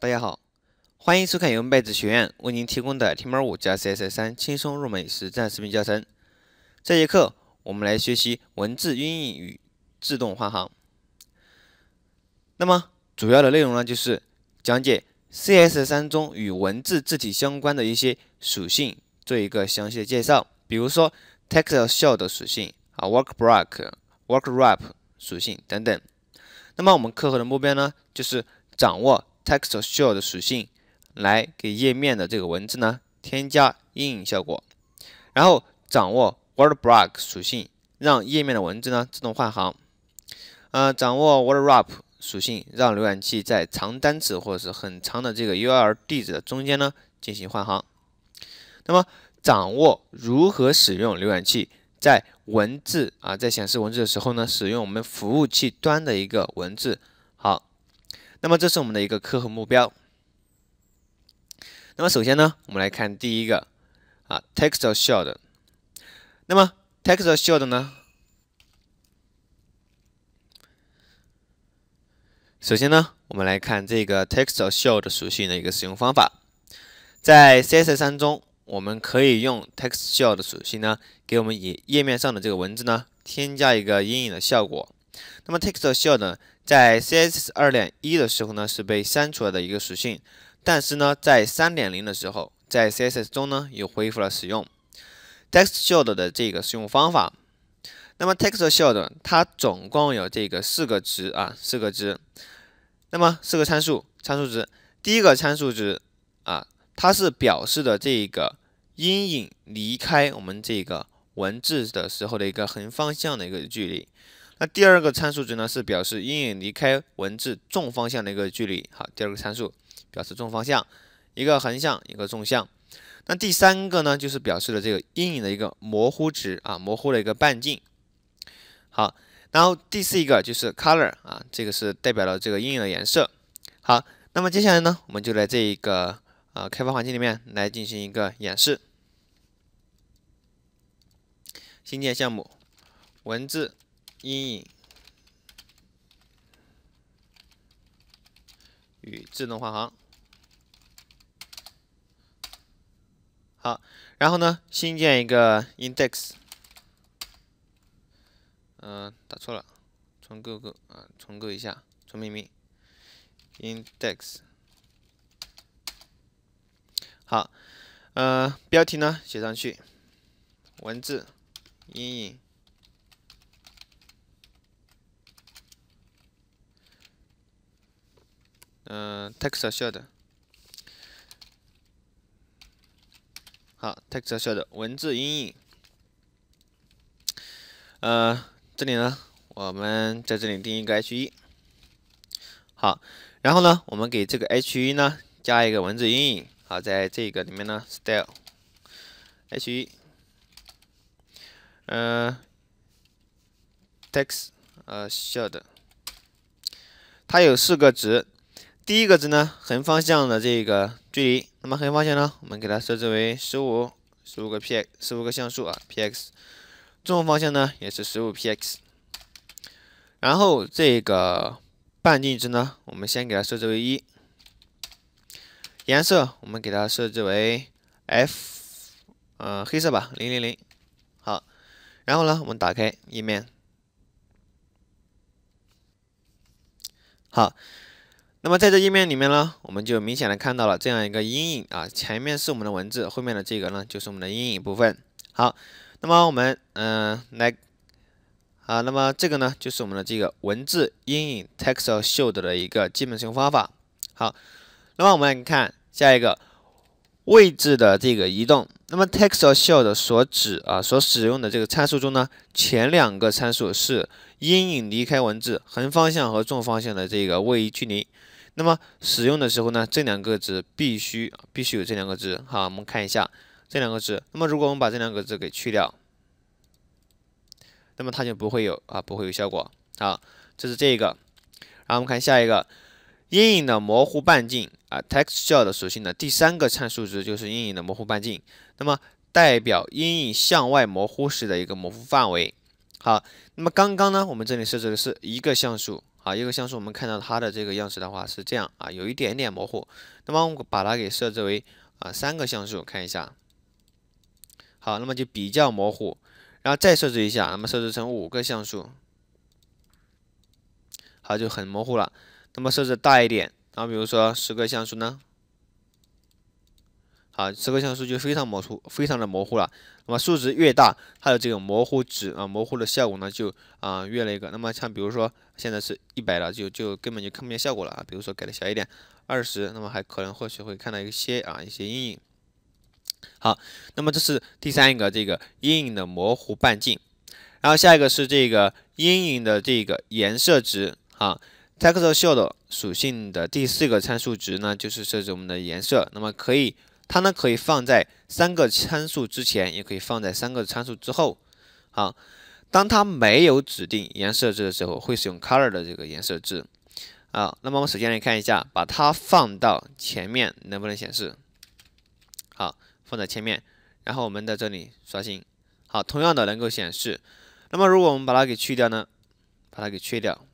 大家好，欢迎收看由麦子学院为您提供的天猫五加 CSS 三轻松入门实战视频教程。这节课我们来学习文字音译与自动换行。那么主要的内容呢，就是讲解 CSS 三中与文字字体相关的一些属性做一个详细的介绍，比如说 text s h o w 属性啊 w o r k b r e c k w o r k wrap 属性等等。那么我们课后的目标呢，就是掌握。t e x t s h o w 的属性来给页面的这个文字呢添加阴影效果，然后掌握 word-break 属性让页面的文字呢自动换行，呃，掌握 word-wrap 属性让浏览器在长单词或者是很长的这个 URL 地址的中间呢进行换行，那么掌握如何使用浏览器在文字啊在显示文字的时候呢使用我们服务器端的一个文字好。那么这是我们的一个课后目标。那么首先呢，我们来看第一个啊，text shadow。那么 text shadow 呢，首先呢，我们来看这个 text shadow 属性的一个使用方法。在 CSS3 中，我们可以用 text shadow 属性呢，给我们以页面上的这个文字呢，添加一个阴影的效果。那么 text-shadow 在 CSS 2.1的时候呢是被删除了的一个属性，但是呢在3.0的时候，在 CSS 中呢又恢复了使用 t e x t s h a o w 的这个使用方法。那么 text-shadow 它总共有这个四个值啊，四个值，那么四个参数参数值，第一个参数值啊，它是表示的这个阴影离开我们这个文字的时候的一个横方向的一个距离。那第二个参数值呢，是表示阴影离开文字重方向的一个距离。好，第二个参数表示重方向，一个横向，一个纵向。那第三个呢，就是表示了这个阴影的一个模糊值啊，模糊的一个半径。好，然后第四一个就是 color 啊，这个是代表了这个阴影的颜色。好，那么接下来呢，我们就来这一个呃开发环境里面来进行一个演示。新建项目，文字。阴影与自动换行。好，然后呢，新建一个 index。嗯，打错了，重构个啊，重构一下，重命名 index。好，呃，标题呢写上去，文字阴影。嗯，text s h a r t 好，text s h a r t 文字阴影。呃，这里呢，我们在这里定一个 h 一。好，然后呢，我们给这个 h 一呢加一个文字阴影。好，在这个里面呢，style h 一。嗯，text 呃 s h a r t 它有四个值。第一个值呢，横方向的这个距离，那么横方向呢，我们给它设置为十五，十五个 px，十五个像素啊 px。纵方向呢也是十五 px。然后这个半径值呢，我们先给它设置为一。颜色我们给它设置为 f，呃，黑色吧，零零零。好，然后呢，我们打开页面。好。那么在这页面里面呢，我们就明显的看到了这样一个阴影啊，前面是我们的文字，后面的这个呢就是我们的阴影部分。好，那么我们嗯来啊，那么这个呢就是我们的这个文字阴影 （text shadow） 的一个基本使用方法。好，那么我们来看下一个。位置的这个移动，那么 t e x t s h e l l 的所指啊，所使用的这个参数中呢，前两个参数是阴影离开文字横方向和纵方向的这个位移距离。那么使用的时候呢，这两个值必须必须有这两个值。好，我们看一下这两个值。那么如果我们把这两个值给去掉，那么它就不会有啊，不会有效果。好，这是这个。然后我们看下一个。阴影的模糊半径啊，text s h e 的属性的第三个参数值就是阴影的模糊半径，那么代表阴影向外模糊时的一个模糊范围。好，那么刚刚呢，我们这里设置的是一个像素啊，一个像素，我们看到它的这个样式的话是这样啊，有一点点模糊。那么我们把它给设置为啊三个像素，看一下。好，那么就比较模糊。然后再设置一下，那么设置成五个像素，好，就很模糊了。那么设置大一点，然后比如说十个像素呢，好，十个像素就非常模糊，非常的模糊了。那么数值越大，它的这个模糊值啊，模糊的效果呢就啊越那个。那么像比如说现在是一百了，就就根本就看不见效果了啊。比如说改的小一点，二十，那么还可能或许会看到一些啊一些阴影。好，那么这是第三一个这个阴影的模糊半径，然后下一个是这个阴影的这个颜色值啊。textShow 的属性的第四个参数值呢，就是设置我们的颜色。那么可以，它呢可以放在三个参数之前，也可以放在三个参数之后。好，当它没有指定颜色值的时候，会使用 color 的这个颜色值。啊，那么我们首先来看一下，把它放到前面能不能显示？好，放在前面，然后我们在这里刷新。好，同样的能够显示。那么如果我们把它给去掉呢？把它给去掉。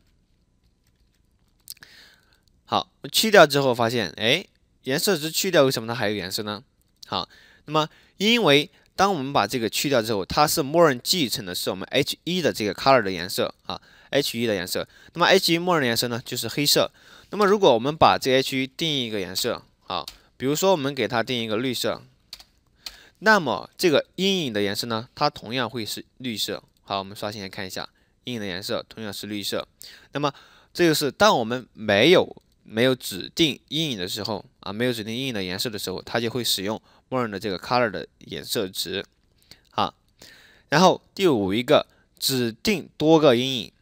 好，去掉之后发现，哎，颜色值去掉为什么它还有颜色呢？好，那么因为当我们把这个去掉之后，它是默认继承的是我们 H1 的这个 color 的颜色啊，H1 的颜色。那么 H1 默认颜色呢就是黑色。那么如果我们把这个 H1 定一个颜色啊，比如说我们给它定一个绿色，那么这个阴影的颜色呢，它同样会是绿色。好，我们刷新来看一下，阴影的颜色同样是绿色。那么这就是当我们没有没有指定阴影的时候啊，没有指定阴影的颜色的时候，它就会使用默认的这个 color 的颜色值好，然后第五一个指定多个阴影，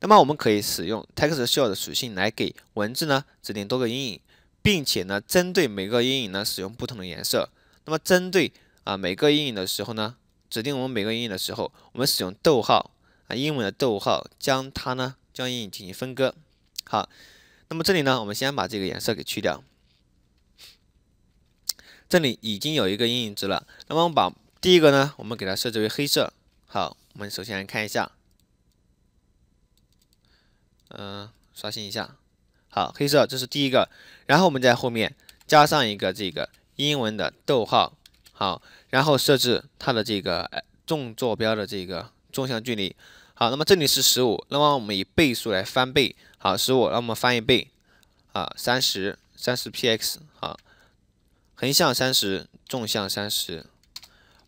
那么我们可以使用 text s h o w 的属性来给文字呢指定多个阴影，并且呢针对每个阴影呢使用不同的颜色。那么针对啊每个阴影的时候呢，指定我们每个阴影的时候，我们使用逗号啊英文的逗号将它呢将阴影进行分割。好。那么这里呢，我们先把这个颜色给去掉。这里已经有一个阴影值了。那么我们把第一个呢，我们给它设置为黑色。好，我们首先来看一下。嗯，刷新一下。好，黑色，这是第一个。然后我们在后面加上一个这个英文的逗号。好，然后设置它的这个纵坐标的这个纵向距离。好，那么这里是十五，那么我们以倍数来翻倍，好，十五，那么翻一倍，啊，三十，三十 px，啊，横向三十，纵向三十，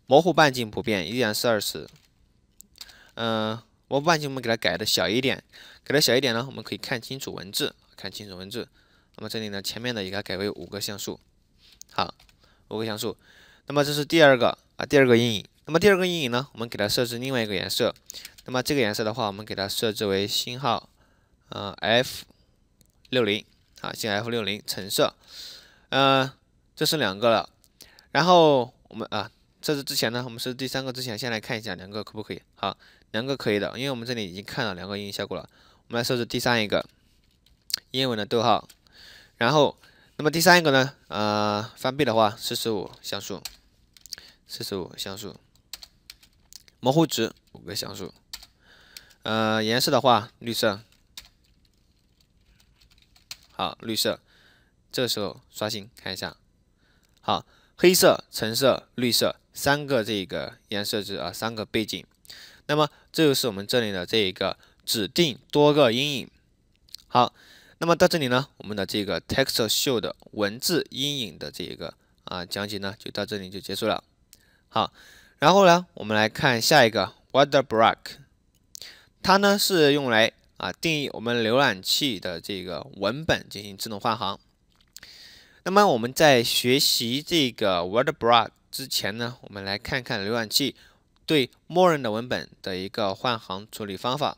模糊半径不变，依然是二十，嗯，模糊半径我们给它改的小一点，改的小一点呢，我们可以看清楚文字，看清楚文字，那么这里呢，前面的也给它改为五个像素，好，五个像素，那么这是第二个啊，第二个阴影。那么第二个阴影呢，我们给它设置另外一个颜色。那么这个颜色的话，我们给它设置为星号，呃，F，六零啊，星 F 六零橙色。呃，这是两个了。然后我们啊，设置之前呢，我们设置第三个之前，先来看一下两个可不可以？好，两个可以的，因为我们这里已经看到两个阴影效果了。我们来设置第三一个，英文的逗号。然后，那么第三一个呢，呃，翻倍的话，四十五像素，四十五像素。模糊值五个像素，呃，颜色的话绿色，好绿色，这时候刷新看一下，好黑色、橙色、绿色三个这个颜色值啊，三个背景，那么这就是我们这里的这一个指定多个阴影，好，那么到这里呢，我们的这个 Text Show 的文字阴影的这一个啊讲解呢就到这里就结束了，好。然后呢，我们来看下一个 word b r o c k 它呢是用来啊定义我们浏览器的这个文本进行自动换行。那么我们在学习这个 word b r o a k 之前呢，我们来看看浏览器对默认的文本的一个换行处理方法。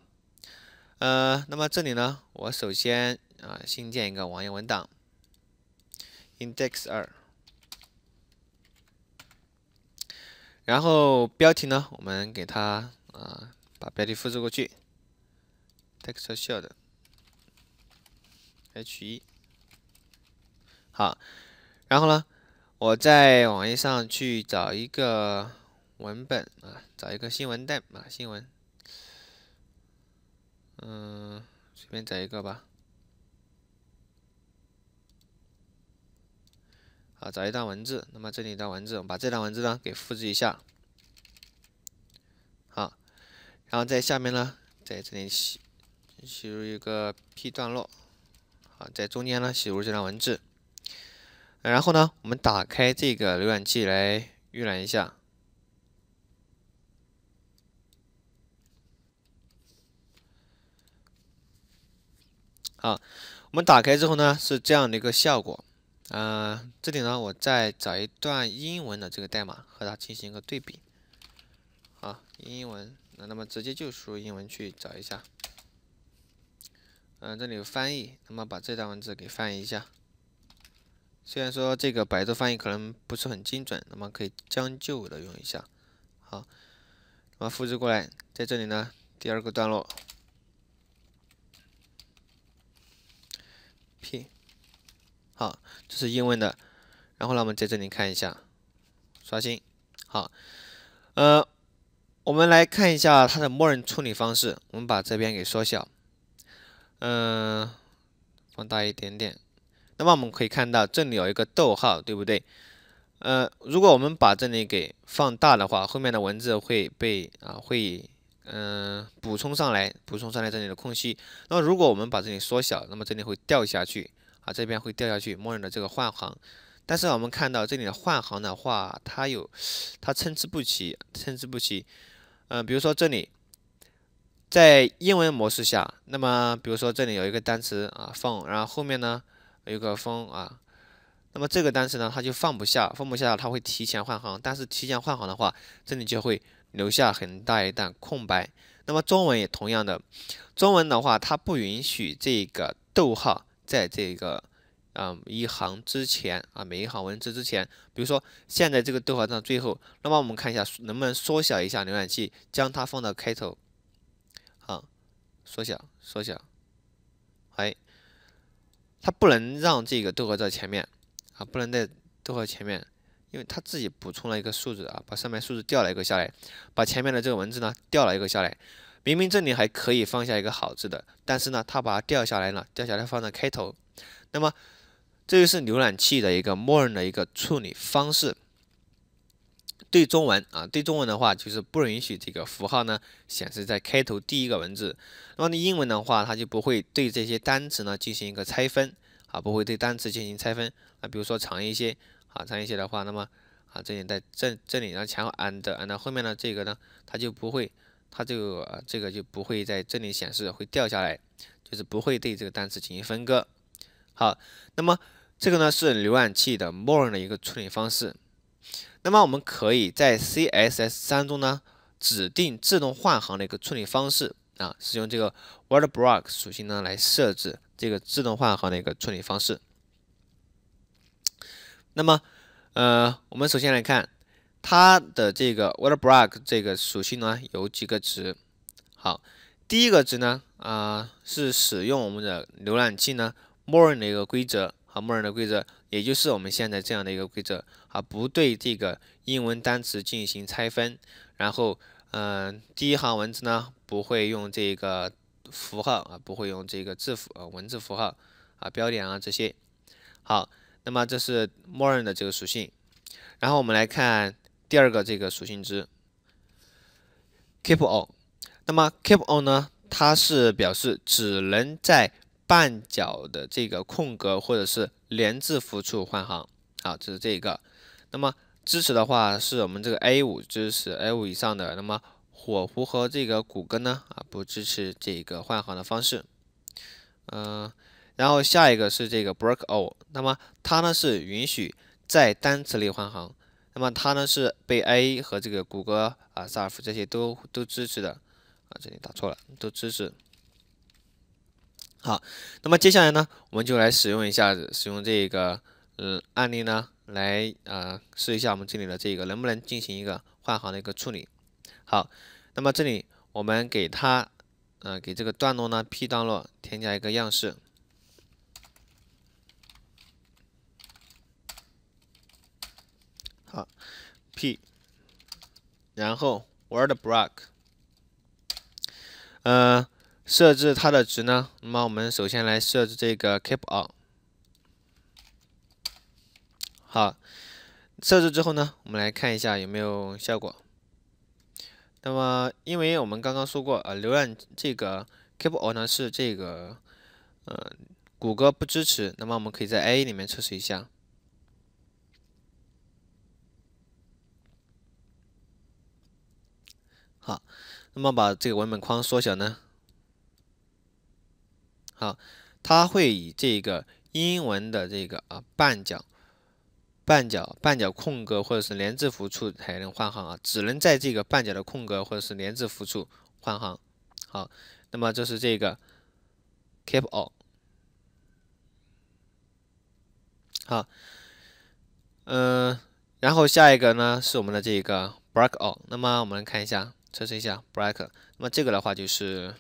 呃，那么这里呢，我首先啊新建一个网页文档 i n d e x Index2 然后标题呢？我们给它啊，把标题复制过去 t e x t s h a r o d h1 好。然后呢，我在网页上去找一个文本啊，找一个新闻代啊，新闻，嗯，随便找一个吧。啊，找一段文字，那么这里一段文字，我把这段文字呢给复制一下。好，然后在下面呢，在这里写写入一个 P 段落。好，在中间呢写入这段文字。然后呢，我们打开这个浏览器来预览一下。好，我们打开之后呢，是这样的一个效果。嗯，这里呢，我再找一段英文的这个代码和它进行一个对比。好，英文，那么直接就输入英文去找一下。嗯，这里有翻译，那么把这段文字给翻译一下。虽然说这个百度翻译可能不是很精准，那么可以将就的用一下。好，那么复制过来，在这里呢，第二个段落，P。好，这是英文的。然后呢，我们在这里看一下，刷新。好，呃，我们来看一下它的默认处理方式。我们把这边给缩小，嗯，放大一点点。那么我们可以看到，这里有一个逗号，对不对？呃，如果我们把这里给放大的话，后面的文字会被啊会嗯补充上来，补充上来这里的空隙。那么如果我们把这里缩小，那么这里会掉下去。啊，这边会掉下去，默认的这个换行。但是我们看到这里的换行的话，它有它参差不齐，参差不齐。嗯，比如说这里，在英文模式下，那么比如说这里有一个单词啊，e 然后后面呢有 o 个风啊，那么这个单词呢，它就放不下，放不下，它会提前换行。但是提前换行的话，这里就会留下很大一段空白。那么中文也同样的，中文的话，它不允许这个逗号。在这个，嗯，一行之前啊，每一行文字之前，比如说现在这个逗号在最后，那么我们看一下能不能缩小一下浏览器，将它放到开头，啊，缩小，缩小，哎，它不能让这个逗号在前面啊，不能在逗号前面，因为它自己补充了一个数字啊，把上面数字掉了一个下来，把前面的这个文字呢掉了一个下来。明明这里还可以放下一个“好”字的，但是呢，它把它掉下来了，掉下来放在开头。那么，这就是浏览器的一个默认的一个处理方式。对中文啊，对中文的话，就是不允许这个符号呢显示在开头第一个文字。那么，你英文的话，它就不会对这些单词呢进行一个拆分啊，不会对单词进行拆分啊。比如说长一些啊，长一些的话，那么啊，这里在这这里呢，前后 and and 后面呢这个呢，它就不会。它就这个就不会在这里显示，会掉下来，就是不会对这个单词进行分割。好，那么这个呢是浏览器的默认的一个处理方式。那么我们可以在 CSS3 中呢指定自动换行的一个处理方式啊，使用这个 w o r d b l o c k 属性呢来设置这个自动换行的一个处理方式。那么呃我们首先来看。它的这个 word b r o c k 这个属性呢有几个值？好，第一个值呢啊是使用我们的浏览器呢默认的一个规则啊，默认的规则，也就是我们现在这样的一个规则啊，不对这个英文单词进行拆分，然后嗯，第一行文字呢不会用这个符号啊，不会用这个字符啊，文字符号啊，标点啊这些。好，那么这是默认的这个属性，然后我们来看。第二个这个属性值，keep all，那么 keep all 呢，它是表示只能在半角的这个空格或者是连字符处换行，好，这是这一个。那么支持的话是我们这个 A 五支持 A 五以上的，那么火狐和这个谷歌呢，啊不支持这个换行的方式。嗯，然后下一个是这个 break all，那么它呢是允许在单词里换行。那么它呢是被 A 和这个谷歌啊、s a r f 这些都都支持的，啊，这里打错了，都支持。好，那么接下来呢，我们就来使用一下，使用这个嗯案例呢来啊试一下我们这里的这个能不能进行一个换行的一个处理。好，那么这里我们给它嗯给这个段落呢 P 段落添加一个样式。p，然后 word break，呃，设置它的值呢？那么我们首先来设置这个 keep on。好，设置之后呢，我们来看一下有没有效果。那么，因为我们刚刚说过啊，浏览这个 keep all 呢是这个呃谷歌不支持，那么我们可以在 A 里面测试一下。好，那么把这个文本框缩小呢？好，它会以这个英文的这个啊半角、半角、半角空格或者是连字符处才能换行啊，只能在这个半角的空格或者是连字符处换行。好，那么这是这个 keep all。好，嗯，然后下一个呢是我们的这个 break all。那么我们来看一下。测试一下 break，那么这个的话就是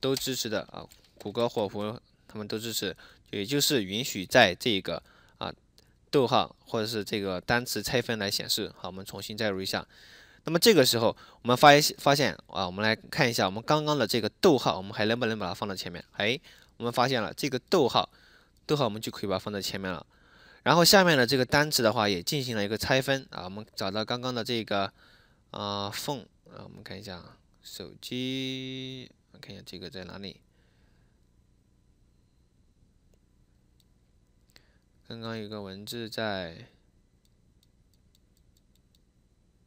都支持的啊，谷歌或乎他们都支持，也就是允许在这个啊逗号或者是这个单词拆分来显示。好，我们重新载入一下，那么这个时候我们发发现啊，我们来看一下我们刚刚的这个逗号，我们还能不能把它放到前面？哎，我们发现了这个逗号，逗号我们就可以把它放到前面了。然后下面的这个单词的话也进行了一个拆分啊，我们找到刚刚的这个。啊，phone，啊，我们看一下手机，我看一下这个在哪里。刚刚有个文字在，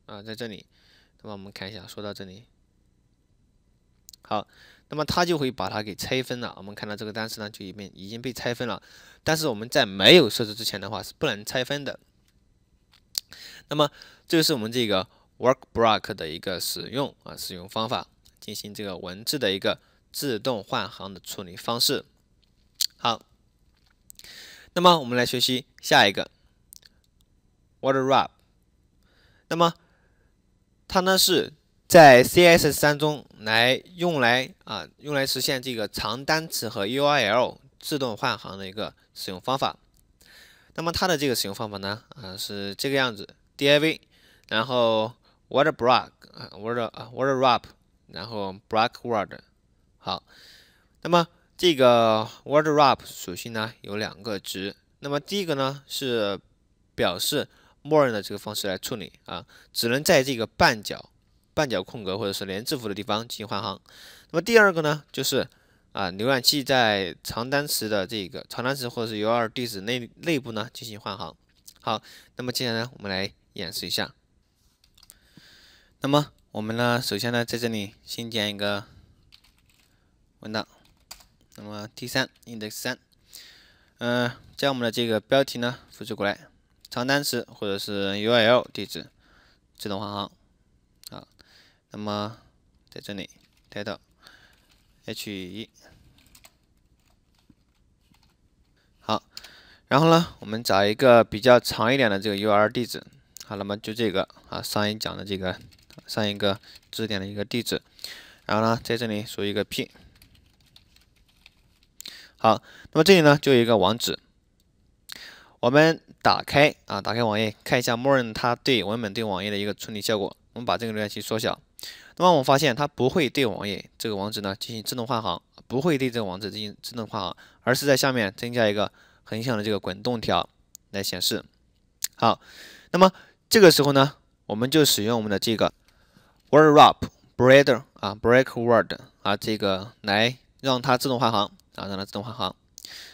啊，在这里。那么我们看一下，说到这里，好，那么它就会把它给拆分了。我们看到这个单词呢，就已经已经被拆分了。但是我们在没有设置之前的话，是不能拆分的。那么，这就是我们这个。work break 的一个使用啊，使用方法进行这个文字的一个自动换行的处理方式。好，那么我们来学习下一个 word wrap。那么它呢是在 CS 三中来用来啊，用来实现这个长单词和 URL 自动换行的一个使用方法。那么它的这个使用方法呢，啊是这个样子，div，然后 word break，word word wrap，然后 b r o c k word，好，那么这个 word wrap 属性呢有两个值，那么第一个呢是表示默认的这个方式来处理啊，只能在这个半角半角空格或者是连字符的地方进行换行，那么第二个呢就是啊，浏览器在长单词的这个长单词或者是 URL 地址内内部呢进行换行，好，那么接下来我们来演示一下。那么，我们呢？首先呢，在这里新建一个文档。那么 T 三 index 三，嗯，将我们的这个标题呢复制过来，长单词或者是 URL 地址，自动换行。好，那么在这里，title，H 一，好。然后呢，我们找一个比较长一点的这个 URL 地址。好，那么就这个啊，上一讲的这个。上一个知识点的一个地址，然后呢，在这里输一个 P。好，那么这里呢就有一个网址。我们打开啊，打开网页看一下，默认它对文本对网页的一个处理效果。我们把这个浏览器缩小。那么我发现它不会对网页这个网址呢进行自动换行，不会对这个网址进行自动换行，而是在下面增加一个横向的这个滚动条来显示。好，那么这个时候呢，我们就使用我们的这个。word wrap b r e a d 啊，break word 啊，这个来让它自动换行啊，让它自动换行。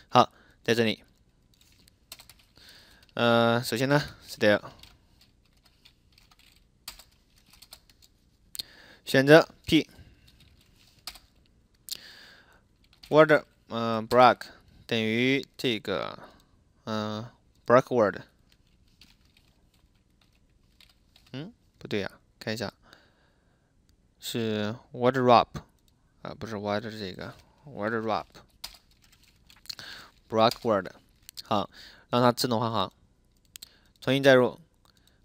好，在这里，呃，首先呢是这样，选择 p word 嗯 break 等于这个嗯 break word，嗯，不对呀，看一下。是 w a r d r r b p 啊，不是 w a r d 这个 w a r d r r b p block word 好，让它自动换行，重新载入，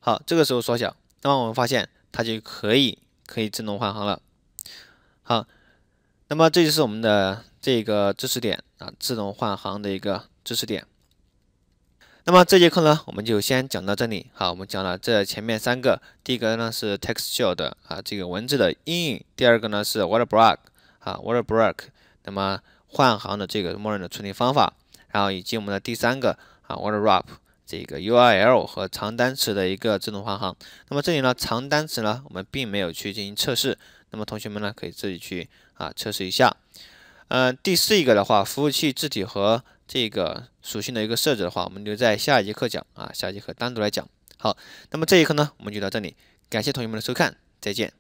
好，这个时候缩小，那么我们发现它就可以可以自动换行了，好，那么这就是我们的这个知识点啊，自动换行的一个知识点。那么这节课呢，我们就先讲到这里。好，我们讲了这前面三个，第一个呢是 text u r a 的啊这个文字的阴影，第二个呢是 word b r o c k 啊 word b r o c k 那么换行的这个默认的处理方法，然后以及我们的第三个啊 word wrap，这个 URL 和长单词的一个自动换行。那么这里呢，长单词呢，我们并没有去进行测试，那么同学们呢，可以自己去啊测试一下。嗯，第四一个的话，服务器字体和这个属性的一个设置的话，我们就在下一节课讲啊，下一节课单独来讲。好，那么这一课呢，我们就到这里，感谢同学们的收看，再见。